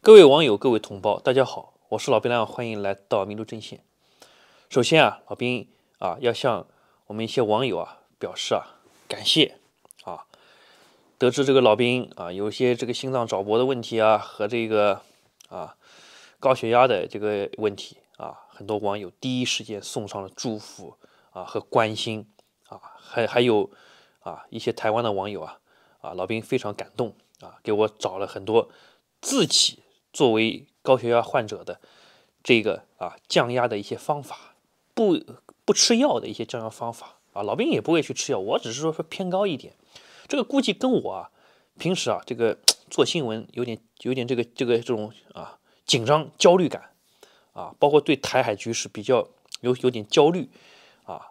各位网友，各位同胞，大家好，我是老兵亮，欢迎来到民族阵线。首先啊，老兵啊，要向我们一些网友啊表示啊感谢啊。得知这个老兵啊有些这个心脏早搏的问题啊和这个啊高血压的这个问题啊，很多网友第一时间送上了祝福啊和关心啊，还还有啊一些台湾的网友啊啊，老兵非常感动啊，给我找了很多自己。作为高血压患者的这个啊降压的一些方法，不不吃药的一些降压方法啊，老兵也不会去吃药。我只是说说偏高一点，这个估计跟我啊平时啊这个做新闻有点有点这个这个这种啊紧张焦虑感啊，包括对台海局势比较有有点焦虑啊，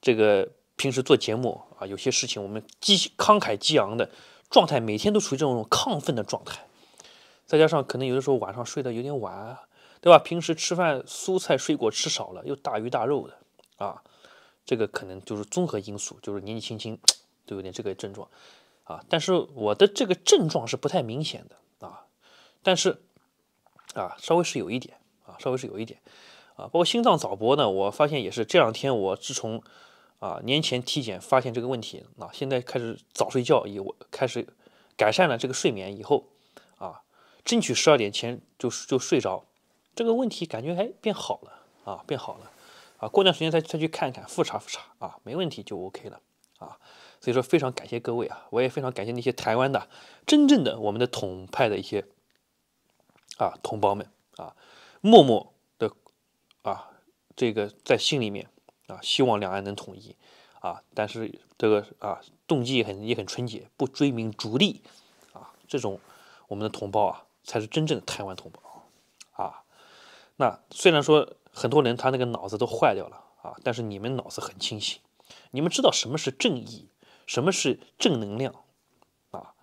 这个平时做节目啊有些事情我们激慷慨激昂的状态，每天都处于这种亢奋的状态。再加上可能有的时候晚上睡得有点晚，对吧？平时吃饭蔬菜水果吃少了，又大鱼大肉的啊，这个可能就是综合因素，就是年纪轻轻都有点这个症状啊。但是我的这个症状是不太明显的啊，但是啊，稍微是有一点啊，稍微是有一点啊，包括心脏早搏呢，我发现也是这两天我自从啊年前体检发现这个问题，那现在开始早睡觉，也我开始改善了这个睡眠以后。争取十二点前就就睡着，这个问题感觉还变好了啊，变好了啊，过段时间再再去看看复查复查啊，没问题就 OK 了啊。所以说非常感谢各位啊，我也非常感谢那些台湾的真正的我们的统派的一些啊同胞们啊，默默的啊这个在心里面啊希望两岸能统一啊，但是这个啊动机很也很纯洁，不追名逐利啊，这种我们的同胞啊。才是真正的台湾同胞，啊，那虽然说很多人他那个脑子都坏掉了啊，但是你们脑子很清醒，你们知道什么是正义，什么是正能量，啊，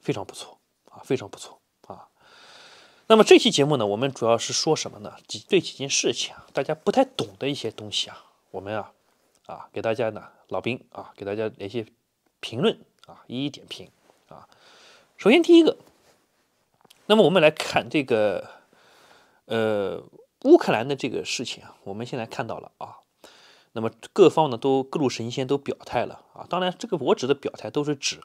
非常不错，啊，非常不错，啊，那么这期节目呢，我们主要是说什么呢？几这几件事情啊，大家不太懂的一些东西啊，我们啊啊给大家呢老兵啊给大家一些评论啊一一点评啊，首先第一个。那么我们来看这个，呃，乌克兰的这个事情啊，我们现在看到了啊。那么各方呢，都各路神仙都表态了啊。当然，这个我指的表态，都是指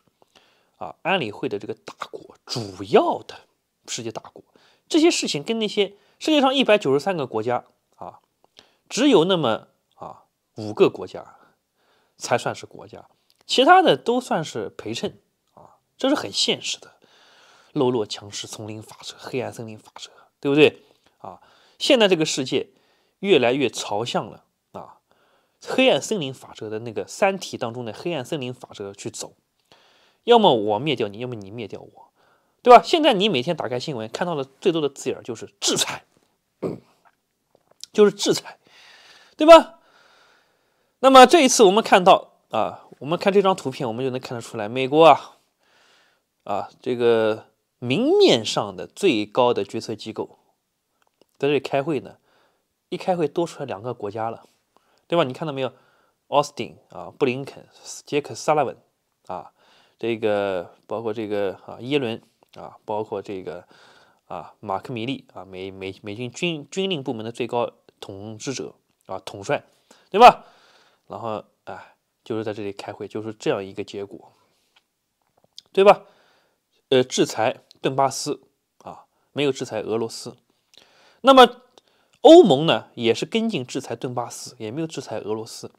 啊安理会的这个大国、主要的世界大国。这些事情跟那些世界上一百九十三个国家啊，只有那么啊五个国家才算是国家，其他的都算是陪衬啊。这是很现实的。喽啰强势丛林法则，黑暗森林法则，对不对啊？现在这个世界越来越朝向了啊，黑暗森林法则的那个《三体》当中的黑暗森林法则去走，要么我灭掉你，要么你灭掉我，对吧？现在你每天打开新闻看到的最多的字眼就是制裁，就是制裁，对吧？那么这一次我们看到啊，我们看这张图片，我们就能看得出来，美国啊啊这个。明面上的最高的决策机构在这里开会呢，一开会多出来两个国家了，对吧？你看到没有？奥斯汀啊，布林肯、杰克·萨拉文啊，这个包括这个啊，耶伦啊，包括这个啊，马克·米利啊，美美美军军军令部门的最高统治者啊，统帅，对吧？然后啊，就是在这里开会，就是这样一个结果，对吧？呃，制裁。顿巴斯啊，没有制裁俄罗斯。那么欧盟呢，也是跟进制裁顿巴斯，也没有制裁俄罗斯。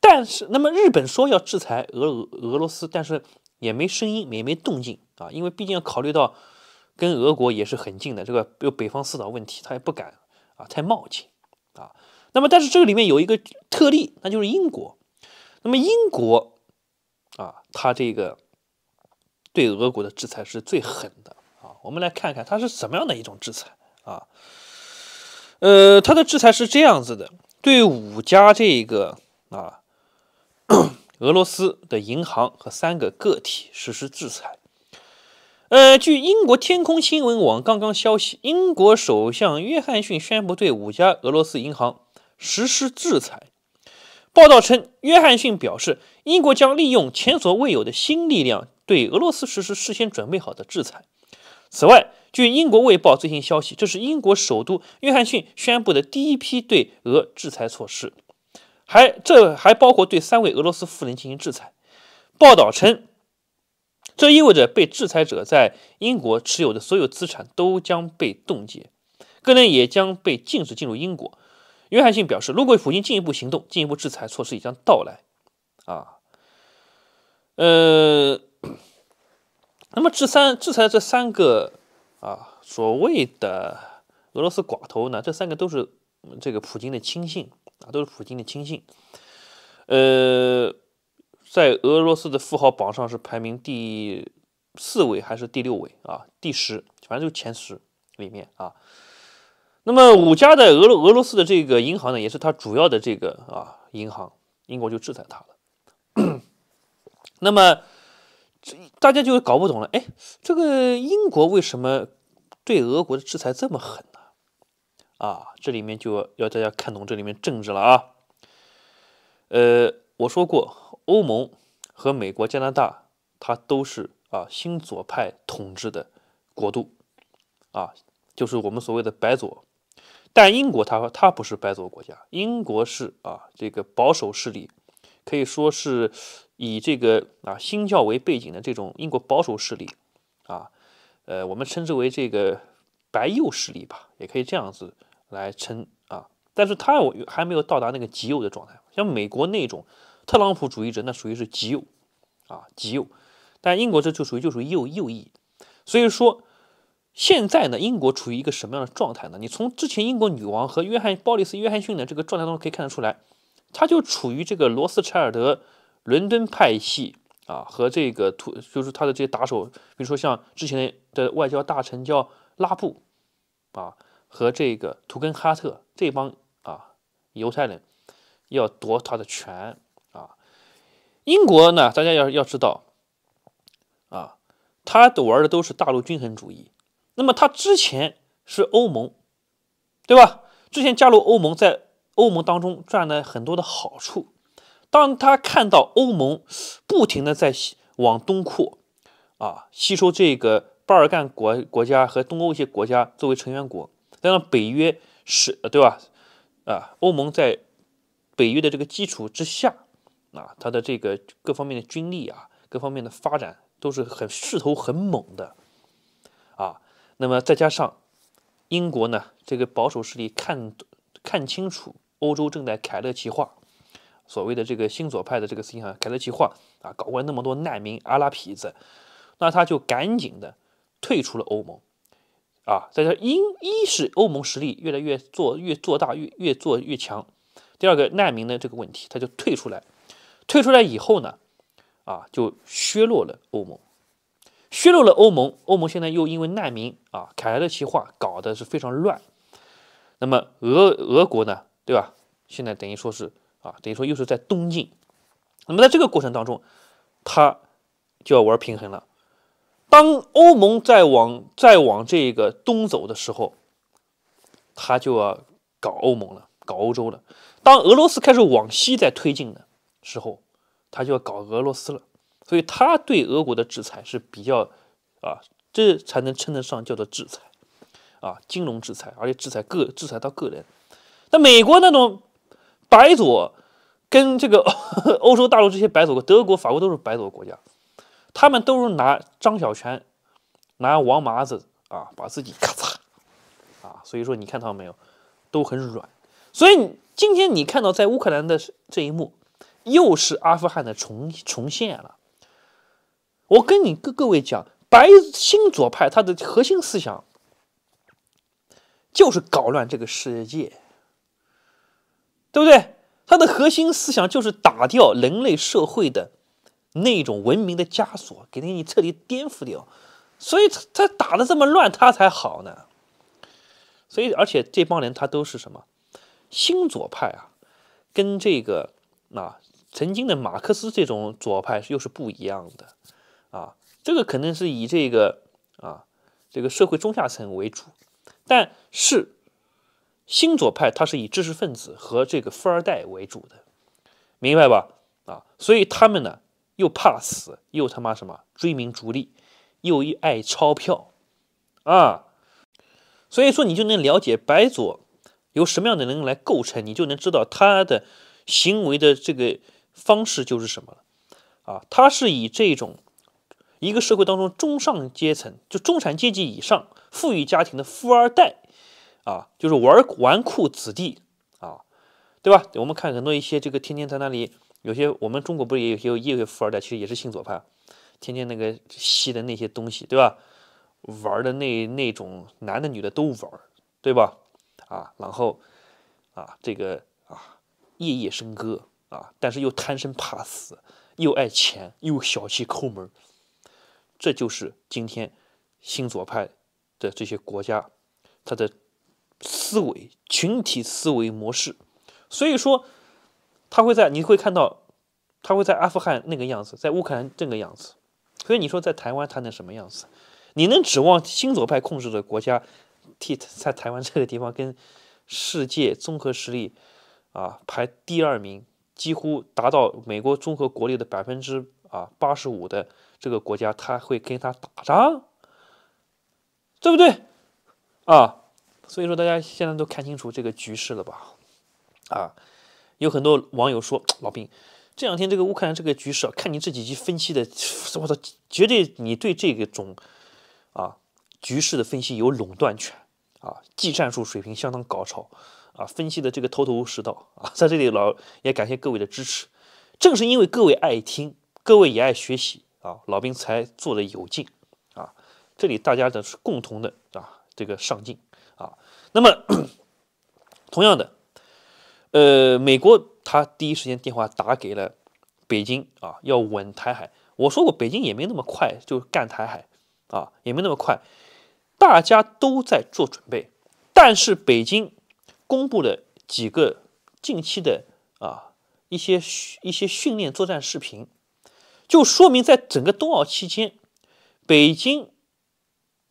但是，那么日本说要制裁俄俄罗斯，但是也没声音，也没动静啊，因为毕竟要考虑到跟俄国也是很近的，这个有北方四岛问题，他也不敢啊，太冒进啊。那么，但是这个里面有一个特例，那就是英国。那么英国啊，它这个。对俄国的制裁是最狠的啊！我们来看看它是什么样的一种制裁啊？呃，它的制裁是这样子的：对五家这个啊 俄罗斯的银行和三个个体实施制裁。呃，据英国天空新闻网刚刚消息，英国首相约翰逊宣布对五家俄罗斯银行实施制裁。报道称，约翰逊表示，英国将利用前所未有的新力量。对俄罗斯实施事先准备好的制裁。此外，据英国《卫报》最新消息，这是英国首都约翰逊宣布的第一批对俄制裁措施，还这还包括对三位俄罗斯富人进行制裁。报道称，这意味着被制裁者在英国持有的所有资产都将被冻结，个人也将被禁止进入英国。约翰逊表示，如果普京进一步行动，进一步制裁措施也将到来。啊，呃。那么，这三制裁这三个啊，所谓的俄罗斯寡头呢，这三个都是这个普京的亲信啊，都是普京的亲信。呃，在俄罗斯的富豪榜上是排名第四位还是第六位啊？第十，反正就前十里面啊。那么五家的俄罗俄罗斯的这个银行呢，也是它主要的这个啊银行，英国就制裁它了。那么。大家就搞不懂了，哎，这个英国为什么对俄国的制裁这么狠呢？啊，这里面就要大家看懂这里面政治了啊。呃，我说过，欧盟和美国、加拿大，它都是啊新左派统治的国度啊，就是我们所谓的白左。但英国它它不是白左国家，英国是啊这个保守势力，可以说是。以这个啊新教为背景的这种英国保守势力，啊，呃，我们称之为这个白右势力吧，也可以这样子来称啊。但是他还没有到达那个极右的状态，像美国那种特朗普主义者那属于是极右，啊，极右。但英国这就属于就属于右右翼。所以说，现在呢，英国处于一个什么样的状态呢？你从之前英国女王和约翰鲍里斯约翰逊的这个状态当中可以看得出来，他就处于这个罗斯柴尔德。伦敦派系啊，和这个图，就是他的这些打手，比如说像之前的外交大臣叫拉布啊，和这个图根哈特这帮啊犹太人，要夺他的权啊。英国呢，大家要要知道啊，他都玩的都是大陆均衡主义。那么他之前是欧盟，对吧？之前加入欧盟，在欧盟当中赚了很多的好处。当他看到欧盟不停的在往东扩啊，吸收这个巴尔干国国家和东欧一些国家作为成员国，再让北约是，对吧？啊，欧盟在北约的这个基础之下啊，它的这个各方面的军力啊，各方面的发展都是很势头很猛的啊。那么再加上英国呢，这个保守势力看看清楚，欧洲正在凯勒企划。所谓的这个新左派的这个思想凯德奇化啊，搞过来那么多难民阿拉皮子，那他就赶紧的退出了欧盟啊。在这一一是欧盟实力越来越做越做大越越做越强，第二个难民的这个问题他就退出来，退出来以后呢，啊就削弱了欧盟，削弱了欧盟，欧盟现在又因为难民啊凯德奇化搞的是非常乱。那么俄俄国呢，对吧？现在等于说是。啊，等于说又是在东进，那么在这个过程当中，他就要玩平衡了。当欧盟在往在往这个东走的时候，他就要搞欧盟了，搞欧洲了。当俄罗斯开始往西在推进的时候，他就要搞俄罗斯了。所以他对俄国的制裁是比较啊，这才能称得上叫做制裁啊，金融制裁，而且制裁个制裁到个人。那美国那种。白左跟这个 欧洲大陆这些白左德国、法国都是白左国家，他们都是拿张小泉、拿王麻子啊，把自己咔嚓啊，所以说你看到没有，都很软。所以今天你看到在乌克兰的这一幕，又是阿富汗的重重现了。我跟你各各位讲，白新左派他的核心思想就是搞乱这个世界。对不对？他的核心思想就是打掉人类社会的那种文明的枷锁，给你彻底颠覆掉。所以他他打的这么乱，他才好呢。所以，而且这帮人他都是什么新左派啊，跟这个啊曾经的马克思这种左派又是不一样的啊。这个肯定是以这个啊这个社会中下层为主，但是。新左派他是以知识分子和这个富二代为主的，明白吧？啊，所以他们呢又怕死，又他妈什么追名逐利，又一爱钞票，啊，所以说你就能了解白左由什么样的人来构成，你就能知道他的行为的这个方式就是什么了。啊，他是以这种一个社会当中中上阶层，就中产阶级以上富裕家庭的富二代。啊，就是玩纨绔子弟啊，对吧？我们看很多一些这个天天在那里，有些我们中国不是也有些夜夜富二代，其实也是新左派，天天那个吸的那些东西，对吧？玩的那那种男的女的都玩，对吧？啊，然后啊这个啊夜夜笙歌啊，但是又贪生怕死，又爱钱，又小气抠门，这就是今天新左派的这些国家，他的。思维群体思维模式，所以说他会在，你会看到他会在阿富汗那个样子，在乌克兰这个样子，所以你说在台湾他能什么样子？你能指望新左派控制的国家，替在台湾这个地方跟世界综合实力啊排第二名，几乎达到美国综合国力的百分之啊八十五的这个国家，他会跟他打仗，对不对？啊？所以说，大家现在都看清楚这个局势了吧？啊，有很多网友说，老兵，这两天这个乌克兰这个局势，看你这几集分析的，我操，绝对你对这个种啊局势的分析有垄断权啊，技战术水平相当高超啊，分析的这个头头是道啊。在这里老也感谢各位的支持，正是因为各位爱听，各位也爱学习啊，老兵才做的有劲啊。这里大家的是共同的啊，这个上进。那么，同样的，呃，美国他第一时间电话打给了北京啊，要稳台海。我说过，北京也没那么快就干台海啊，也没那么快，大家都在做准备。但是北京公布了几个近期的啊一些一些训练作战视频，就说明在整个冬奥期间，北京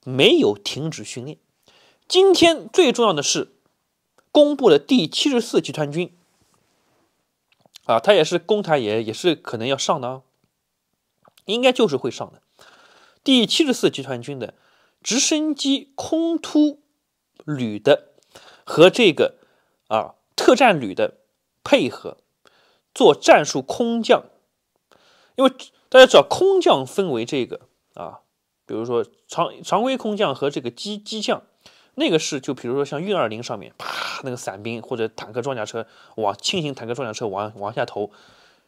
没有停止训练。今天最重要的是公布的第七十四集团军，啊，他也是公台也也是可能要上的，啊，应该就是会上的。第七十四集团军的直升机空突旅的和这个啊特战旅的配合做战术空降，因为大家知道空降分为这个啊，比如说常常规空降和这个机机降。那个是，就比如说像运二零上面啪那个伞兵或者坦克装甲车往轻型坦克装甲车往往下投，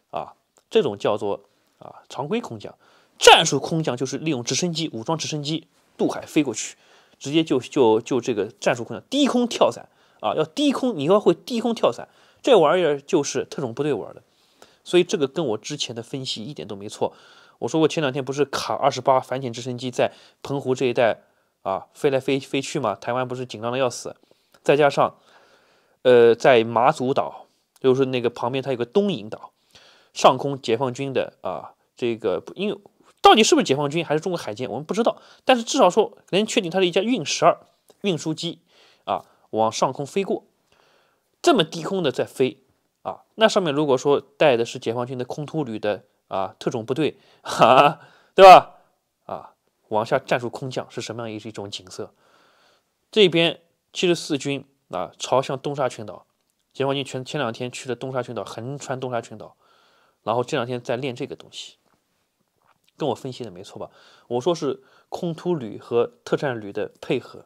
啊，这种叫做啊常规空降，战术空降就是利用直升机、武装直升机渡海飞过去，直接就就就这个战术空降低空跳伞啊，要低空你要会低空跳伞这玩意儿就是特种部队玩的，所以这个跟我之前的分析一点都没错。我说我前两天不是卡二十八反潜直升机在澎湖这一带。啊，飞来飞飞去嘛，台湾不是紧张的要死，再加上，呃，在马祖岛，就是那个旁边它有个东引岛，上空解放军的啊，这个因为到底是不是解放军还是中国海监，我们不知道，但是至少说能确定它是一架运十二运输机，啊，往上空飞过，这么低空的在飞，啊，那上面如果说带的是解放军的空突旅的啊特种部队，哈、对吧？往下战术空降是什么样一一种景色？这边七十四军啊，朝向东沙群岛，解放军前前两天去了东沙群岛，横穿东沙群岛，然后这两天在练这个东西。跟我分析的没错吧？我说是空突旅和特战旅的配合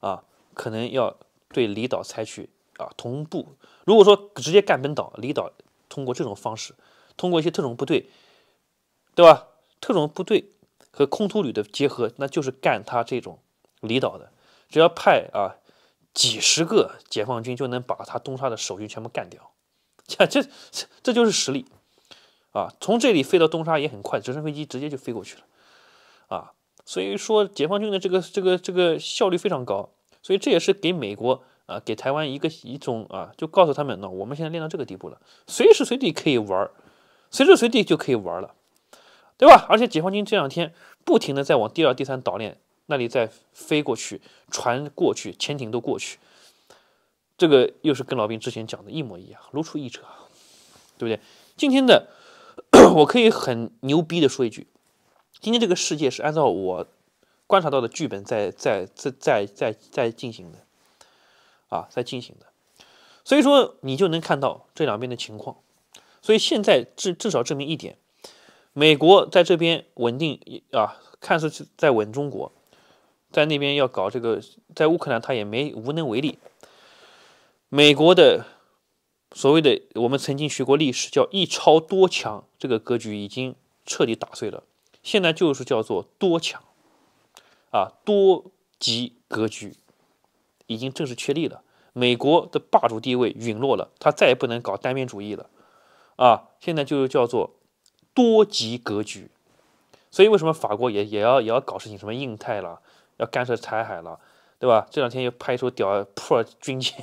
啊，可能要对离岛采取啊同步。如果说直接干本岛，离岛通过这种方式，通过一些特种部队，对吧？特种部队。和空突旅的结合，那就是干他这种离岛的，只要派啊几十个解放军就能把他东沙的守军全部干掉，这这这就是实力啊！从这里飞到东沙也很快，直升飞机直接就飞过去了啊！所以说解放军的这个这个这个效率非常高，所以这也是给美国啊给台湾一个一种啊，就告诉他们呢，我们现在练到这个地步了，随时随地可以玩儿，随时随地就可以玩了。对吧？而且解放军这两天不停的在往第二、第三岛链那里在飞过去、船过去、潜艇都过去，这个又是跟老兵之前讲的一模一样，如出一辙，对不对？今天的 我可以很牛逼的说一句，今天这个世界是按照我观察到的剧本在在在在在在进行的，啊，在进行的，所以说你就能看到这两边的情况。所以现在至至少证明一点。美国在这边稳定，啊，看似在稳中国，在那边要搞这个，在乌克兰他也没无能为力。美国的所谓的我们曾经学过历史，叫“一超多强”这个格局已经彻底打碎了。现在就是叫做“多强”，啊，多极格局已经正式确立了。美国的霸主地位陨落了，他再也不能搞单边主义了，啊，现在就是叫做。多极格局，所以为什么法国也也要也要搞事情？什么印太了，要干涉台海了，对吧？这两天又派出屌破军舰，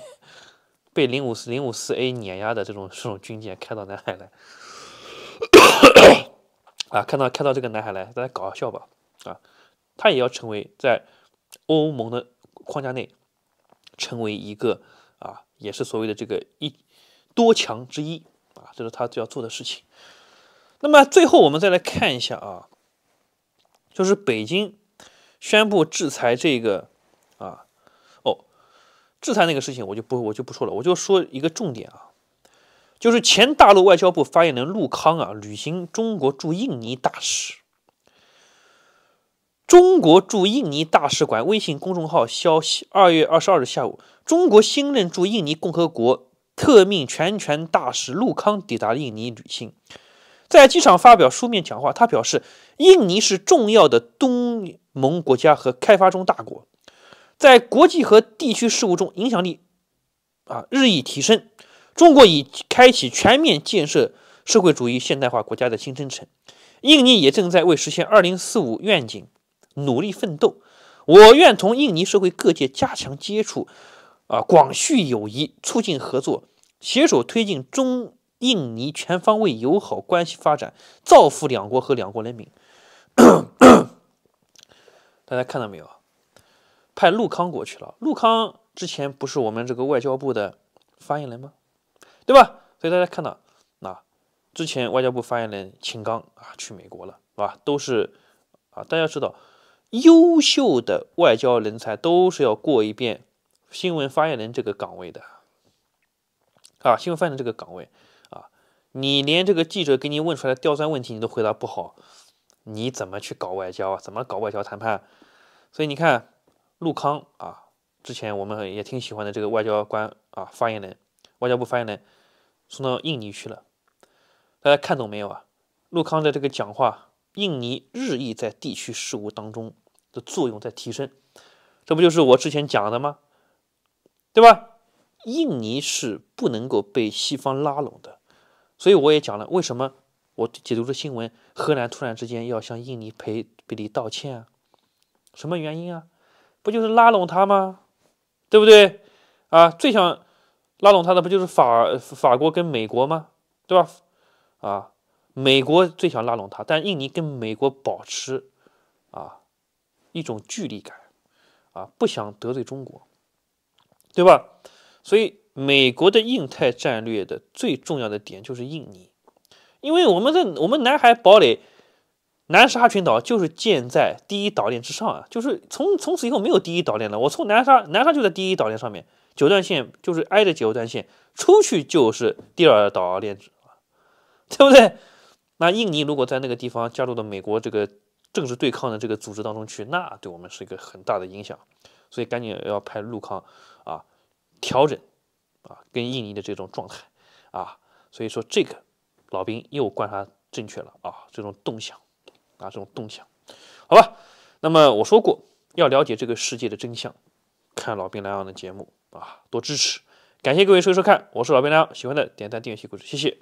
被零五四零五四 A 碾压的这种这种军舰开到南海来，啊，看到看到这个南海来，大家搞笑吧？啊，他也要成为在欧盟的框架内成为一个啊，也是所谓的这个一多强之一啊，这是他要做的事情。那么最后我们再来看一下啊，就是北京宣布制裁这个啊哦，制裁那个事情我就不我就不说了，我就说一个重点啊，就是前大陆外交部发言人陆康啊，履行中国驻印尼大使。中国驻印尼大使馆微信公众号消息：二月二十二日下午，中国新任驻印尼共和国特命全权大使陆康抵达印尼履行。在机场发表书面讲话，他表示，印尼是重要的东盟国家和开发中大国，在国际和地区事务中影响力啊日益提升。中国已开启全面建设社会主义现代化国家的新征程，印尼也正在为实现二零四五愿景努力奋斗。我愿同印尼社会各界加强接触，啊，广续友谊，促进合作，携手推进中。印尼全方位友好关系发展，造福两国和两国人民。大家看到没有？派陆康过去了。陆康之前不是我们这个外交部的发言人吗？对吧？所以大家看到啊，之前外交部发言人秦刚啊去美国了，是吧？都是啊，大家知道，优秀的外交人才都是要过一遍新闻发言人这个岗位的啊，新闻发言人这个岗位。你连这个记者给你问出来的刁钻问题你都回答不好，你怎么去搞外交啊？怎么搞外交谈判？所以你看陆康啊，之前我们也挺喜欢的这个外交官啊，发言人，外交部发言人送到印尼去了，大家看懂没有啊？陆康的这个讲话，印尼日益在地区事务当中的作用在提升，这不就是我之前讲的吗？对吧？印尼是不能够被西方拉拢的。所以我也讲了，为什么我解读的新闻，荷兰突然之间要向印尼赔赔礼道歉啊？什么原因啊？不就是拉拢他吗？对不对？啊，最想拉拢他的不就是法法国跟美国吗？对吧？啊，美国最想拉拢他，但印尼跟美国保持啊一种距离感啊，不想得罪中国，对吧？所以。美国的印太战略的最重要的点就是印尼，因为我们的我们南海堡垒南沙群岛就是建在第一岛链之上啊，就是从从此以后没有第一岛链了。我从南沙南沙就在第一岛链上面，九段线就是挨着九段线出去就是第二岛链对不对？那印尼如果在那个地方加入了美国这个政治对抗的这个组织当中去，那对我们是一个很大的影响，所以赶紧要派陆康啊调整。啊，跟印尼的这种状态，啊，所以说这个老兵又观察正确了啊，这种动向，啊，这种动向，好吧。那么我说过，要了解这个世界的真相，看老兵莱昂的节目啊，多支持，感谢各位收收看，我是老兵莱昂，喜欢的点赞、订阅、关注，谢谢。